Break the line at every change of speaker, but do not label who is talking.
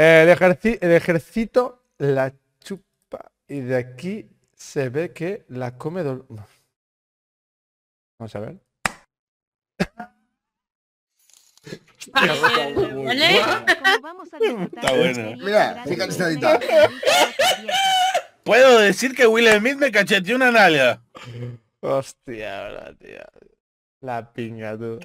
El, eh, Ejercito ejército la chupa y de aquí se ve que la come... Dol Vamos a ver.
está bueno.
Mira, fíjate esta edita. Puedo decir que Will Smith
me cacheteó una nalga. Hostia, bro, tío. La pinga, tú.